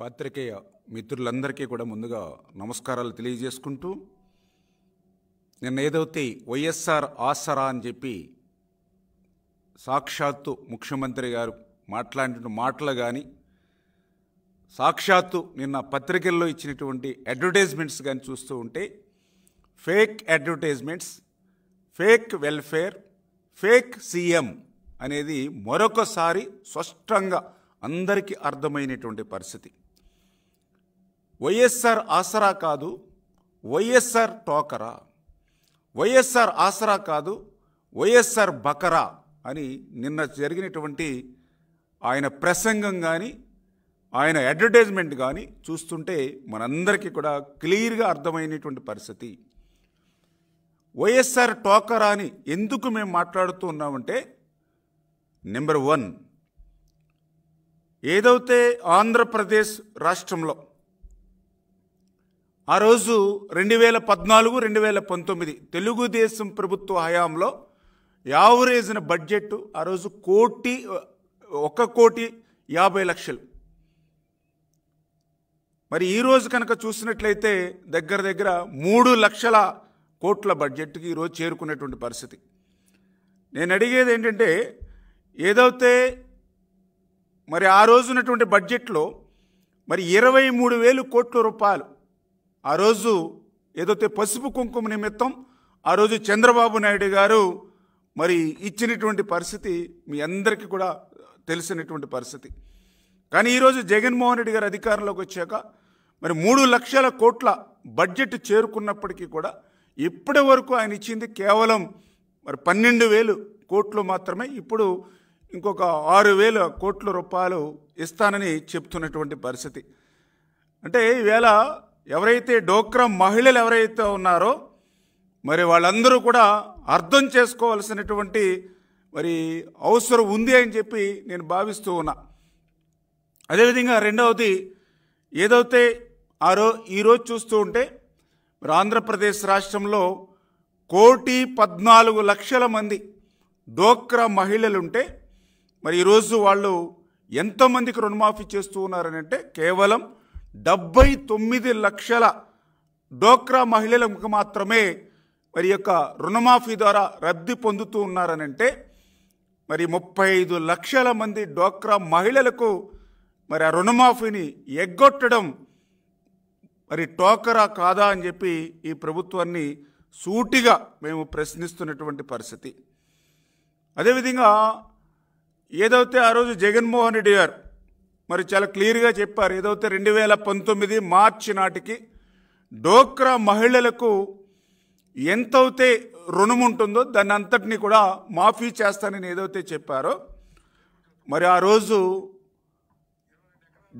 పాత్రికేయ మిత్రులందరికీ కూడా ముందుగా నమస్కారాలు తెలియజేసుకుంటూ నిన్న ఏదైతే వైఎస్ఆర్ ఆసరా అని చెప్పి సాక్షాత్తు ముఖ్యమంత్రి గారు మాట్లాడిన మాటలు కానీ సాక్షాత్తు నిన్న పత్రికల్లో ఇచ్చినటువంటి అడ్వర్టైజ్మెంట్స్ కానీ చూస్తూ ఉంటే fake advertisements fake welfare fake CM అనేది మరొకసారి స్పష్టంగా అందరికీ అర్థమైనటువంటి పరిస్థితి వైఎస్ఆర్ ఆసరా కాదు వైఎస్ఆర్ టోకరా వైఎస్ఆర్ ఆసరా కాదు వైఎస్ఆర్ బకరా అని నిన్న జరిగినటువంటి ఆయన ప్రసంగం కానీ ఆయన అడ్వర్టైజ్మెంట్ కానీ చూస్తుంటే మనందరికీ కూడా క్లియర్గా అర్థమైనటువంటి పరిస్థితి వైఎస్ఆర్ టోకరా అని ఎందుకు మేము మాట్లాడుతూ ఉన్నామంటే నెంబర్ వన్ ఏదైతే ఆంధ్రప్రదేశ్ రాష్ట్రంలో ఆ రోజు రెండు వేల పద్నాలుగు రెండు వేల పంతొమ్మిది తెలుగుదేశం ప్రభుత్వ హయాంలో యావరేజ్న బడ్జెట్ ఆ రోజు కోటి ఒక కోటి యాభై లక్షలు మరి ఈరోజు కనుక చూసినట్లయితే దగ్గర దగ్గర మూడు లక్షల కోట్ల బడ్జెట్కి ఈరోజు చేరుకునేటువంటి పరిస్థితి నేను అడిగేది ఏంటంటే ఏదైతే మరి ఆ ఉన్నటువంటి బడ్జెట్లో మరి ఇరవై మూడు వేలు కోట్ల రూపాయలు ఆ రోజు ఏదైతే పసుపు కుంకుమ నిమిత్తం ఆ రోజు చంద్రబాబు నాయుడు గారు మరి ఇచ్చినటువంటి పరిస్థితి మీ అందరికీ కూడా తెలిసినటువంటి పరిస్థితి కానీ ఈరోజు జగన్మోహన్ రెడ్డి గారు అధికారంలోకి వచ్చాక మరి మూడు లక్షల కోట్ల బడ్జెట్ చేరుకున్నప్పటికీ కూడా ఇప్పటి వరకు ఆయన ఇచ్చింది కేవలం మరి పన్నెండు వేలు కోట్లు మాత్రమే ఇప్పుడు ఇంకొక ఆరు వేల కోట్ల రూపాయలు ఇస్తానని చెప్తున్నటువంటి పరిస్థితి అంటే ఈవేళ ఎవరైతే డోక్రా మహిళలు ఎవరైతే ఉన్నారో మరి వాళ్ళందరూ కూడా అర్థం చేసుకోవాల్సినటువంటి మరి అవసరం ఉంది అని చెప్పి నేను భావిస్తూ ఉన్నా అదేవిధంగా రెండవది ఏదైతే ఆ రో ఈరోజు చూస్తూ ఉంటే మరి ఆంధ్రప్రదేశ్ రాష్ట్రంలో కోటి పద్నాలుగు లక్షల మంది డోక్రా మహిళలుంటే మరి ఈరోజు వాళ్ళు ఎంతమందికి రుణమాఫీ చేస్తూ ఉన్నారనంటే కేవలం డెబ్బై తొమ్మిది లక్షల డోక్రా మహిళలకు మాత్రమే మరి యొక్క రుణమాఫీ ద్వారా రద్దీ పొందుతూ ఉన్నారనంటే మరి ముప్పై ఐదు లక్షల మంది డోక్రా మహిళలకు మరి ఆ రుణమాఫీని ఎగ్గొట్టడం మరి టోకరా కాదా అని చెప్పి ఈ ప్రభుత్వాన్ని సూటిగా మేము ప్రశ్నిస్తున్నటువంటి పరిస్థితి అదేవిధంగా ఏదైతే ఆ రోజు జగన్మోహన్ రెడ్డి గారు మరి చాలా క్లియర్గా చెప్పారు ఏదైతే రెండు వేల పంతొమ్మిది మార్చి నాటికి డోక్రా మహిళలకు ఎంతైతే రుణం ఉంటుందో దాన్ని అంతటినీ కూడా మాఫీ చేస్తానని ఏదైతే చెప్పారో మరి ఆ రోజు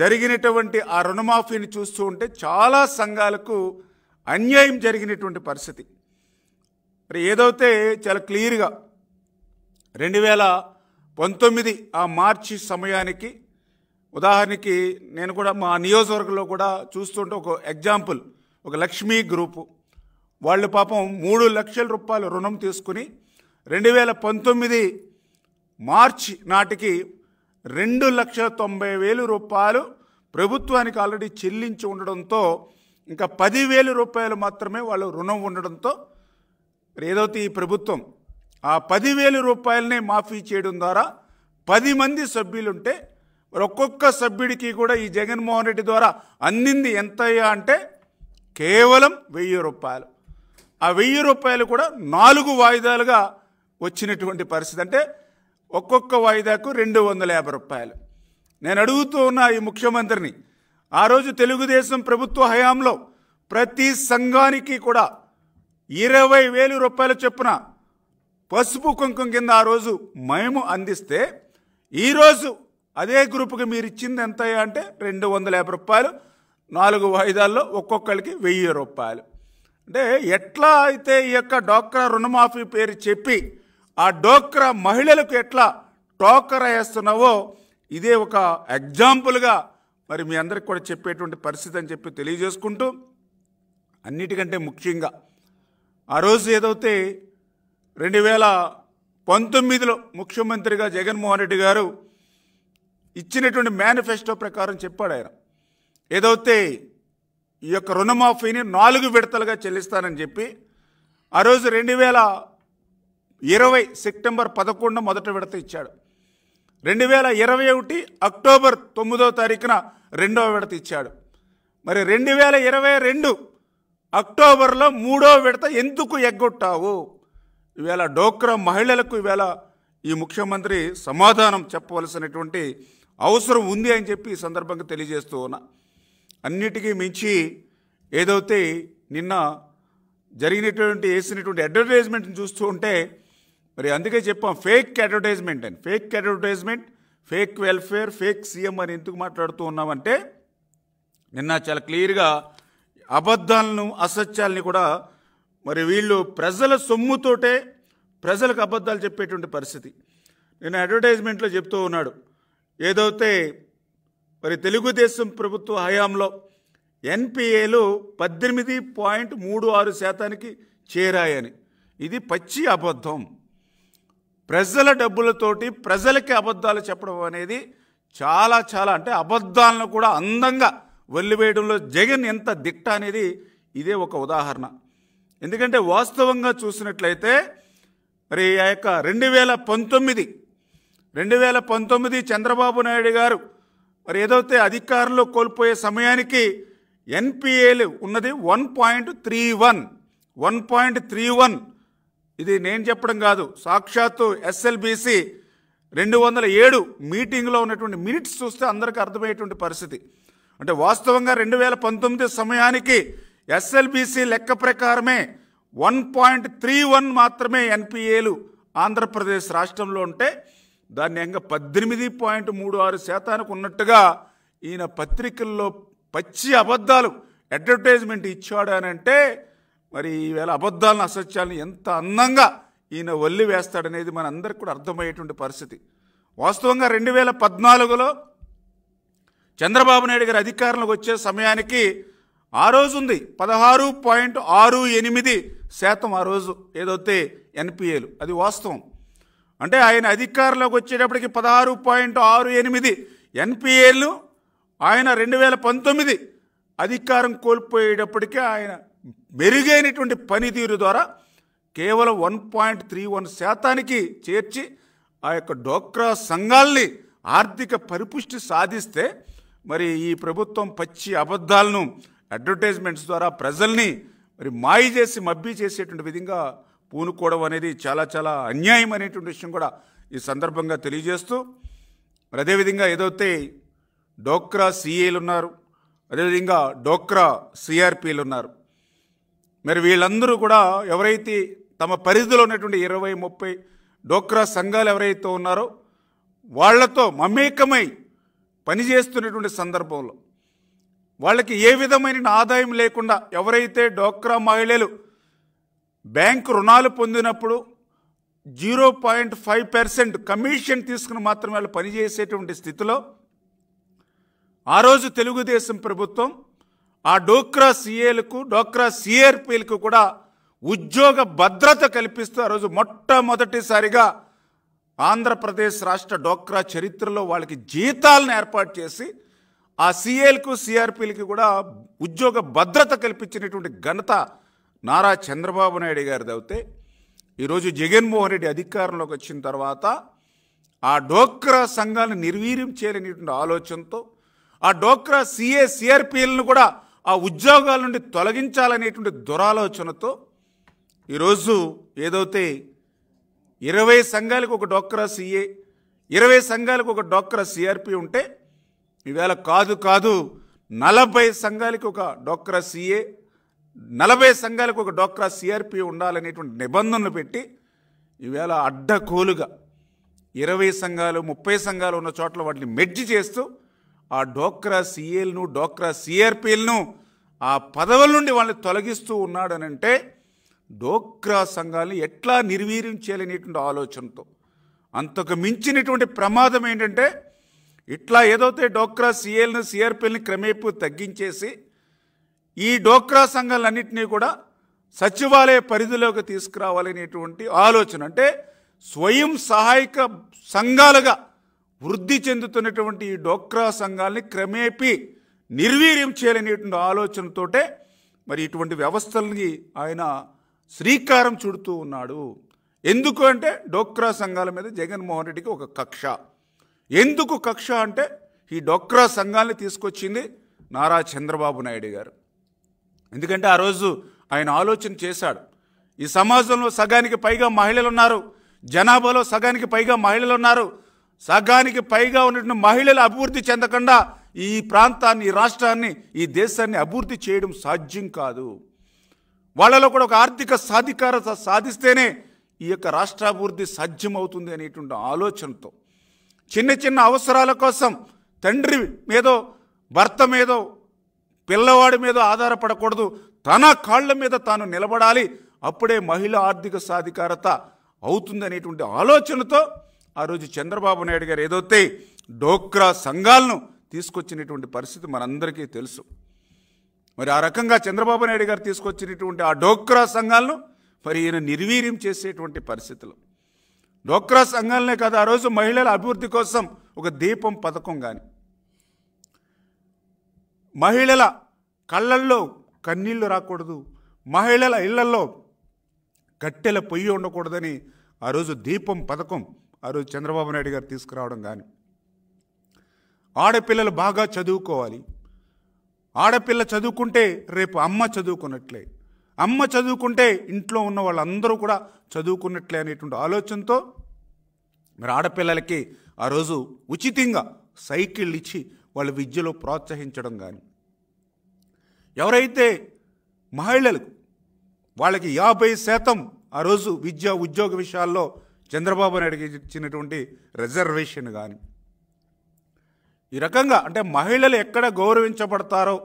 జరిగినటువంటి ఆ రుణమాఫీని చూస్తూ ఉంటే చాలా సంఘాలకు అన్యాయం జరిగినటువంటి పరిస్థితి మరి ఏదైతే చాలా క్లియర్గా రెండు వేల పంతొమ్మిది ఆ మార్చి సమయానికి ఉదాహరణకి నేను కూడా మా నియోజకవర్గంలో కూడా చూస్తుంటే ఒక ఎగ్జాంపుల్ ఒక లక్ష్మీ గ్రూపు వాళ్ళు పాపం మూడు లక్షల రూపాయలు రుణం తీసుకుని రెండు వేల పంతొమ్మిది మార్చి నాటికి రెండు లక్షల తొంభై వేలు రూపాయలు ప్రభుత్వానికి ఆల్రెడీ చెల్లించి ఉండడంతో ఇంకా పదివేలు రూపాయలు మాత్రమే వాళ్ళు రుణం ఉండడంతో ఏదైతే ఈ ప్రభుత్వం ఆ పదివేలు రూపాయలనే మాఫీ చేయడం ద్వారా పది మంది సభ్యులుంటే మరి ఒక్కొక్క సభ్యుడికి కూడా ఈ జగన్మోహన్ రెడ్డి ద్వారా అందింది ఎంతయ్యా అంటే కేవలం వెయ్యి రూపాయలు ఆ వెయ్యి రూపాయలు కూడా నాలుగు వాయిదాలుగా వచ్చినటువంటి పరిస్థితి అంటే ఒక్కొక్క వాయిదాకు రెండు వందల యాభై రూపాయలు నేను అడుగుతూ ఉన్న ఈ ముఖ్యమంత్రిని ఆ రోజు తెలుగుదేశం ప్రభుత్వ హయాంలో ప్రతి సంఘానికి కూడా ఇరవై వేలు రూపాయల చొప్పున పసుపు కుంకుం కింద ఆ రోజు మేము అందిస్తే ఈరోజు అదే గ్రూప్కి మీరు ఇచ్చింది ఎంత అంటే రెండు వందల యాభై రూపాయలు నాలుగు వాయిదాల్లో ఒక్కొక్కరికి వెయ్యి రూపాయలు అంటే ఎట్లా అయితే ఈ యొక్క డోక్రా రుణమాఫీ పేరు చెప్పి ఆ డోక్రా మహిళలకు ఎట్లా టోకరా వేస్తున్నావో ఇదే ఒక ఎగ్జాంపుల్గా మరి మీ అందరికి కూడా చెప్పేటువంటి పరిస్థితి అని చెప్పి తెలియజేసుకుంటూ అన్నిటికంటే ముఖ్యంగా ఆ రోజు ఏదైతే రెండు వేల పంతొమ్మిదిలో ముఖ్యమంత్రిగా జగన్మోహన్ రెడ్డి గారు ఇచ్చినటువంటి మేనిఫెస్టో ప్రకారం చెప్పాడు ఆయన ఏదైతే ఈ యొక్క రుణమాఫీని నాలుగు విడతలుగా చెల్లిస్తానని చెప్పి ఆ రోజు రెండు వేల ఇరవై సెప్టెంబర్ పదకొండు మొదటి విడత ఇచ్చాడు రెండు వేల ఇరవై ఒకటి అక్టోబర్ తొమ్మిదో తారీఖున రెండవ విడత ఇచ్చాడు మరి రెండు వేల ఇరవై రెండు అక్టోబర్లో మూడో విడత ఎందుకు ఎగ్గొట్టావు ఈవేళ డోక్రా మహిళలకు ఈవేళ ఈ ముఖ్యమంత్రి సమాధానం చెప్పవలసినటువంటి అవసరం ఉంది అని చెప్పి ఈ సందర్భంగా తెలియజేస్తూ ఉన్నా అన్నిటికీ మించి ఏదైతే నిన్న జరిగినటువంటి వేసినటువంటి అడ్వర్టైజ్మెంట్ని చూస్తూ ఉంటే మరి అందుకే చెప్పాం ఫేక్ అడ్వర్టైజ్మెంట్ అని fake advertisement fake welfare fake CM అని ఎందుకు మాట్లాడుతూ ఉన్నామంటే నిన్న చాలా క్లియర్గా అబద్ధాలను అసత్యాలని కూడా మరి వీళ్ళు ప్రజల సొమ్ముతోటే ప్రజలకు అబద్ధాలు చెప్పేటువంటి పరిస్థితి నేను అడ్వర్టైజ్మెంట్లో చెప్తూ ఉన్నాడు ఏదైతే మరి తెలుగుదేశం ప్రభుత్వ హయాంలో ఎన్పిఏలు పద్దెనిమిది పాయింట్ మూడు ఆరు శాతానికి చేరాయని ఇది పచ్చి అబద్ధం ప్రజల డబ్బులతోటి ప్రజలకి అబద్ధాలు చెప్పడం అనేది చాలా చాలా అంటే అబద్ధాలను కూడా అందంగా వల్లివేయడంలో జగన్ ఎంత దిట్ట అనేది ఇదే ఒక ఉదాహరణ ఎందుకంటే వాస్తవంగా చూసినట్లయితే మరి ఆ యొక్క రెండు వేల పంతొమ్మిది రెండు వేల పంతొమ్మిది చంద్రబాబు నాయుడు గారు మరి ఏదైతే అధికారంలో కోల్పోయే సమయానికి ఎన్పిఏలు ఉన్నది one point three one one point three one ఇది నేను చెప్పడం కాదు సాక్షాత్తు ఎస్ఎల్బిసి రెండు వందల ఏడు మీటింగ్లో ఉన్నటువంటి మినిట్స్ చూస్తే అందరికీ అర్థమయ్యేటువంటి పరిస్థితి అంటే వాస్తవంగా రెండు వేల పంతొమ్మిది సమయానికి ఎస్ఎల్బిసి లెక్క ప్రకారమే వన్ పాయింట్ త్రీ వన్ మాత్రమే ఎన్పిఏలు ఆంధ్రప్రదేశ్ రాష్ట్రంలో ఉంటే దాన్ని ఇంకా పద్దెనిమిది పాయింట్ మూడు ఆరు శాతానికి ఉన్నట్టుగా ఈయన పత్రికల్లో పచ్చి అబద్ధాలు అడ్వర్టైజ్మెంట్ ఇచ్చాడు అని అంటే మరి ఈవేళ అబద్ధాలను అసత్యాలను ఎంత అందంగా ఈయన వల్లి వేస్తాడనేది మన అందరికి కూడా అర్థమయ్యేటువంటి పరిస్థితి వాస్తవంగా రెండు వేల పద్నాలుగులో చంద్రబాబు నాయుడు గారు అధికారంలోకి వచ్చే సమయానికి ఆ రోజు ఉంది పదహారు పాయింట్ ఆరు ఎనిమిది శాతం ఆ రోజు ఏదైతే ఎన్పిఏలు అది వాస్తవం అంటే ఆయన అధికారంలోకి వచ్చేటప్పటికి పదహారు పాయింట్ ఆరు ఎనిమిది ఎన్పిఏలు ఆయన రెండు వేల పంతొమ్మిది అధికారం కోల్పోయేటప్పటికీ ఆయన మెరుగైనటువంటి పనితీరు ద్వారా కేవలం వన్ పాయింట్ త్రీ వన్ శాతానికి చేర్చి ఆ యొక్క డోక్రా సంఘాల్ని ఆర్థిక పరిపుష్టి సాధిస్తే మరి ఈ ప్రభుత్వం పచ్చి అబద్ధాలను అడ్వర్టైజ్మెంట్స్ ద్వారా ప్రజల్ని మరి మాయి చేసి మబ్బి చేసేటువంటి విధంగా పూనుకోవడం అనేది చాలా చాలా అన్యాయం అనేటువంటి విషయం కూడా ఈ సందర్భంగా తెలియజేస్తూ మరి అదేవిధంగా ఏదైతే డోక్రా సిఏలు ఉన్నారు అదేవిధంగా డోక్రా సిఆర్పిలు ఉన్నారు మరి వీళ్ళందరూ కూడా ఎవరైతే తమ పరిధిలో ఉన్నటువంటి ఇరవై ముప్పై డోక్రా సంఘాలు ఎవరైతే ఉన్నారో వాళ్లతో మమేకమై పనిచేస్తున్నటువంటి సందర్భంలో వాళ్ళకి ఏ విధమైన ఆదాయం లేకుండా ఎవరైతే డోక్రా మహిళలు బ్యాంకు రుణాలు పొందినప్పుడు zero point five percent commission తీసుకుని మాత్రమే వాళ్ళు పనిచేసేటువంటి స్థితిలో ఆ రోజు తెలుగుదేశం ప్రభుత్వం ఆ డోక్రా సీఏలకు డోక్రా సిఆర్పిలకు కూడా ఉద్యోగ భద్రత కల్పిస్తూ ఆ రోజు మొట్టమొదటిసారిగా ఆంధ్రప్రదేశ్ రాష్ట్ర డోక్రా చరిత్రలో వాళ్ళకి జీతాలను ఏర్పాటు చేసి ఆ సీఏలకు సిఆర్పిలకి కూడా ఉద్యోగ భద్రత కల్పించినటువంటి ఘనత నారా చంద్రబాబు నాయుడు గారిది అవుతే ఈరోజు జగన్మోహన్ రెడ్డి అధికారంలోకి వచ్చిన తర్వాత ఆ డోక్రా సంఘాలను నిర్వీర్యం చేయలేనిటువంటి ఆలోచనతో ఆ డోక్రా సిఏ సిఆర్పిఎల్ను కూడా ఆ ఉద్యోగాల నుండి తొలగించాలనేటువంటి దురాలోచనతో ఈరోజు ఏదైతే ఇరవై సంఘాలకు ఒక డోక్రా సిఏ ఇరవై సంఘాలకు ఒక డోక్రా సిఆర్పి ఉంటే ఈవేళ కాదు కాదు నలభై సంఘాలకు ఒక డోక్రా సిఏ నలభై సంఘాలకు ఒక డోక్రా సిఆర్పి ఉండాలనేటువంటి నిబంధనలు పెట్టి ఈవేళ అడ్డకోలుగా ఇరవై సంఘాలు ముప్పై సంఘాలు ఉన్న చోట్ల వాటిని మెడ్జి చేస్తూ ఆ డోక్రా సీఏలను డోక్రా సిఆర్పిఎల్ను ఆ పదవుల నుండి వాళ్ళని తొలగిస్తూ ఉన్నాడనంటే డోక్రా సంఘాలను ఎట్లా నిర్వీర్యం చేయాలనేటువంటి ఆలోచనతో అంతకు మించినటువంటి ప్రమాదం ఏంటంటే ఇట్లా ఏదైతే డోక్రా సీఏలను సిఆర్పీలను క్రమేపు తగ్గించేసి ఈ డోక్రా సంఘాలన్నింటినీ కూడా సచివాలయ పరిధిలోకి తీసుకురావాలనేటువంటి ఆలోచన అంటే స్వయం సహాయక సంఘాలుగా వృద్ధి చెందుతున్నటువంటి ఈ డోక్రా సంఘాలని క్రమేపీ నిర్వీర్యం చేయాలనేటువంటి ఆలోచనతోటే మరి ఇటువంటి వ్యవస్థలని ఆయన శ్రీకారం చుడుతూ ఉన్నాడు ఎందుకు అంటే డోక్రా సంఘాల మీద జగన్మోహన్ రెడ్డికి ఒక కక్ష ఎందుకు కక్ష అంటే ఈ డోక్రా సంఘాలని తీసుకొచ్చింది నారా చంద్రబాబు నాయుడు గారు ఎందుకంటే ఆ రోజు ఆయన ఆలోచన చేశాడు ఈ సమాజంలో సగానికి పైగా మహిళలు ఉన్నారు జనాభాలో సగానికి పైగా మహిళలు ఉన్నారు సగానికి పైగా ఉన్నటువంటి మహిళలు అభివృద్ధి చెందకుండా ఈ ప్రాంతాన్ని ఈ రాష్ట్రాన్ని ఈ దేశాన్ని అభివృద్ధి చేయడం సాధ్యం కాదు వాళ్ళలో కూడా ఒక ఆర్థిక సాధికారత సాధిస్తేనే ఈ యొక్క రాష్ట్రాభివృద్ధి సాధ్యం అవుతుంది అనేటువంటి ఆలోచనతో చిన్న చిన్న అవసరాల కోసం తండ్రి మీదో భర్త మీదో పిల్లవాడి మీద ఆధారపడకూడదు తన కాళ్ల మీద తాను నిలబడాలి అప్పుడే మహిళ ఆర్థిక సాధికారత అవుతుందనేటువంటి ఆలోచనతో ఆ రోజు చంద్రబాబు నాయుడు గారు ఏదైతే డోక్రా సంఘాలను తీసుకొచ్చినటువంటి పరిస్థితి మనందరికీ తెలుసు మరి ఆ రకంగా చంద్రబాబు నాయుడు గారు తీసుకొచ్చినటువంటి ఆ డోక్రా సంఘాలను మరి ఈయన నిర్వీర్యం చేసేటువంటి పరిస్థితులు డోక్రా సంఘాలనే కదా ఆ రోజు మహిళల అభివృద్ధి కోసం ఒక దీపం పథకం కానీ మహిళల కళ్ళల్లో కన్నీళ్లు రాకూడదు మహిళల ఇళ్లలో కట్టెల పొయ్యి ఉండకూడదని ఆ రోజు దీపం పథకం ఆ రోజు చంద్రబాబు నాయుడు గారు తీసుకురావడం కానీ ఆడపిల్లలు బాగా చదువుకోవాలి ఆడపిల్ల చదువుకుంటే రేపు అమ్మ చదువుకున్నట్లే అమ్మ చదువుకుంటే ఇంట్లో ఉన్న వాళ్ళందరూ కూడా చదువుకున్నట్లే అనేటువంటి ఆలోచనతో మరి ఆడపిల్లలకి ఆ రోజు ఉచితంగా సైకిళ్ళు ఇచ్చి వాళ్ళ విద్యలో ప్రోత్సహించడం కానీ ఎవరైతే మహిళలకు వాళ్ళకి యాభై శాతం ఆ రోజు విద్య ఉద్యోగ విషయాల్లో చంద్రబాబు నాయుడు ఇచ్చినటువంటి రిజర్వేషన్ కానీ ఈ రకంగా అంటే మహిళలు ఎక్కడ గౌరవించబడతారో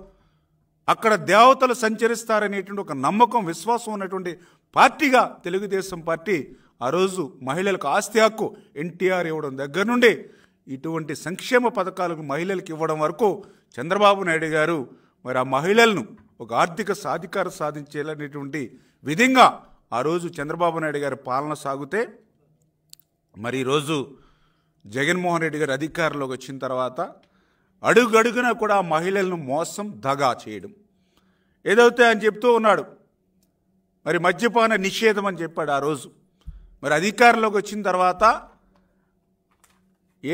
అక్కడ దేవతలు సంచరిస్తారనేటువంటి ఒక నమ్మకం విశ్వాసం ఉన్నటువంటి పార్టీగా తెలుగుదేశం పార్టీ ఆ రోజు మహిళలకు ఆస్తి హక్కు ఎన్టీఆర్ ఇవ్వడం దగ్గర నుండి ఇటువంటి సంక్షేమ పథకాలకు మహిళలకు ఇవ్వడం వరకు చంద్రబాబు నాయుడు గారు మరి ఆ మహిళలను ఒక ఆర్థిక సాధికార సాధించేలనేటువంటి విధంగా ఆ రోజు చంద్రబాబు నాయుడు గారి పాలన సాగితే మరి ఈరోజు జగన్మోహన్ రెడ్డి గారు అధికారంలోకి వచ్చిన తర్వాత అడుగడుగున కూడా ఆ మహిళలను మోసం దగా చేయడం ఏదైతే అని చెప్తూ ఉన్నాడు మరి మద్యపాన నిషేధం అని చెప్పాడు ఆ రోజు మరి అధికారంలోకి వచ్చిన తర్వాత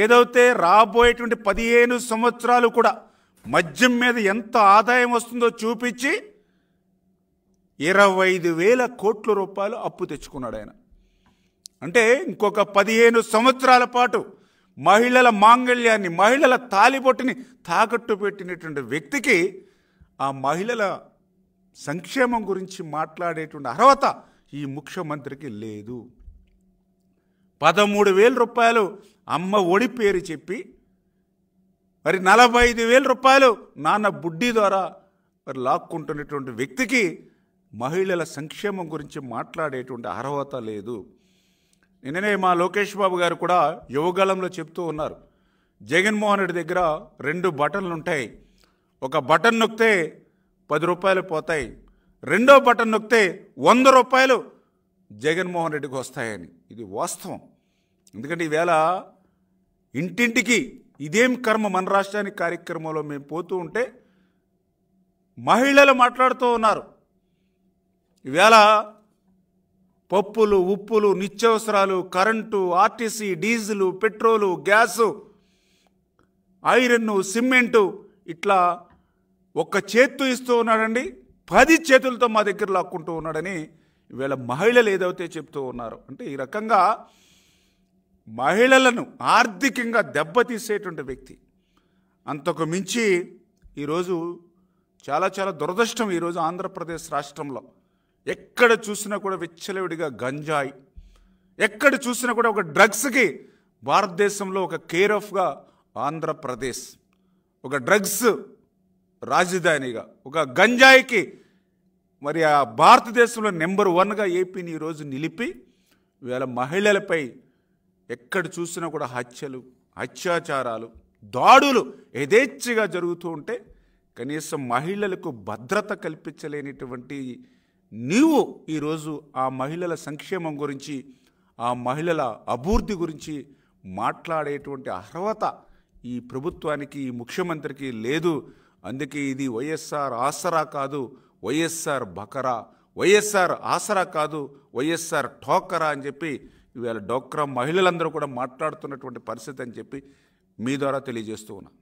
ఏదైతే రాబోయేటువంటి పదిహేను సంవత్సరాలు కూడా మద్యం మీద ఎంత ఆదాయం వస్తుందో చూపించి ఇరవై ఐదు వేల కోట్ల రూపాయలు అప్పు తెచ్చుకున్నాడు ఆయన అంటే ఇంకొక పదిహేను సంవత్సరాల పాటు మహిళల మాంగళ్యాన్ని మహిళల తాలిబొట్టిని తాకట్టు పెట్టినటువంటి వ్యక్తికి ఆ మహిళల సంక్షేమం గురించి మాట్లాడేటువంటి అర్హత ఈ ముఖ్యమంత్రికి లేదు పదమూడు వేల రూపాయలు అమ్మ ఒడి పేరు చెప్పి మరి నలభై ఐదు వేల రూపాయలు నాన్న బుడ్డి ద్వారా మరి లాక్కుంటున్నటువంటి వ్యక్తికి మహిళల సంక్షేమం గురించి మాట్లాడేటువంటి అర్హత లేదు నిన్ననే మా లోకేష్ బాబు గారు కూడా యువగళంలో చెప్తూ ఉన్నారు జగన్మోహన్ రెడ్డి దగ్గర రెండు బటన్లు ఉంటాయి ఒక బటన్ నొక్కితే పది రూపాయలు పోతాయి రెండో బటన్ నొక్కితే వంద రూపాయలు జగన్మోహన్ రెడ్డికి వస్తాయని ఇది వాస్తవం ఎందుకంటే ఈవేళ ఇంటింటికి ఇదేం కర్మ మన రాష్ట్రానికి కార్యక్రమంలో మేము పోతూ ఉంటే మహిళలు మాట్లాడుతూ ఉన్నారు ఈవేళ పప్పులు ఉప్పులు నిత్యవసరాలు current RTC diesel petrol gas iron cement ఇట్లా ఒక్క చేత్తో ఇస్తూ ఉన్నాడండి పది చేతులతో మా దగ్గర లాక్కుంటూ ఉన్నాడని ఈవేళ మహిళలు ఏదైతే చెప్తూ ఉన్నారో అంటే ఈ రకంగా మహిళలను ఆర్థికంగా దెబ్బతీసేటువంటి వ్యక్తి అంతకు మించి ఈరోజు చాలా చాలా దురదృష్టం ఈరోజు ఆంధ్రప్రదేశ్ రాష్ట్రంలో ఎక్కడ చూసినా కూడా విచ్చలవిడిగా గంజాయి ఎక్కడ చూసినా కూడా ఒక డ్రగ్స్కి భారతదేశంలో ఒక కేర్ ఆఫ్గా ఆంధ్రప్రదేశ్ ఒక డ్రగ్స్ రాజధానిగా ఒక గంజాయికి మరి ఆ భారతదేశంలో నెంబర్ వన్గా ఏపీని ఈరోజు నిలిపి వీళ్ళ మహిళలపై ఎక్కడ చూసినా కూడా హత్యలు అత్యాచారాలు దాడులు యథేచ్ఛగా జరుగుతూ ఉంటే కనీసం మహిళలకు భద్రత కల్పించలేనిటువంటి నీవు ఈరోజు ఆ మహిళల సంక్షేమం గురించి ఆ మహిళల అభివృద్ధి గురించి మాట్లాడేటువంటి అర్హత ఈ ప్రభుత్వానికి ఈ ముఖ్యమంత్రికి లేదు అందుకే ఇది వైఎస్ఆర్ ఆసరా కాదు వైఎస్ఆర్ బకరా వైఎస్ఆర్ ఆసరా కాదు వైఎస్ఆర్ ఠోకరా అని చెప్పి ఇవాళ డోక్రా మహిళలందరూ కూడా మాట్లాడుతున్నటువంటి పరిస్థితి అని చెప్పి మీ ద్వారా తెలియజేస్తూ ఉన్నా